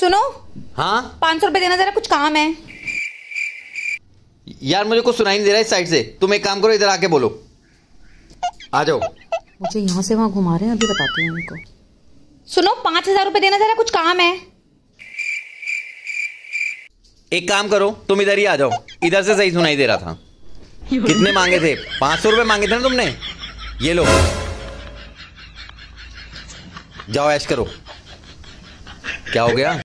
सुनो हाँ पाँच सौ रुपए देना जरा कुछ काम है यार मुझे कुछ सुनाई नहीं दे रहा इस साइड से तुम एक काम करो इधर आके बोलो आ जाओ मुझे यहाँ से वहाँ घुमा रहे हैं अभी बताती हूँ इनको सुनो पांच हजार रुपये देना जरा कुछ काम है एक काम करो तुम इधर ही आ जाओ इधर से सही सुनाई दे रहा था कितने मांगे थे पांच सौ रूपये मांगे थे ना तुमने ये लो जाओ ऐश करो क्या हो गया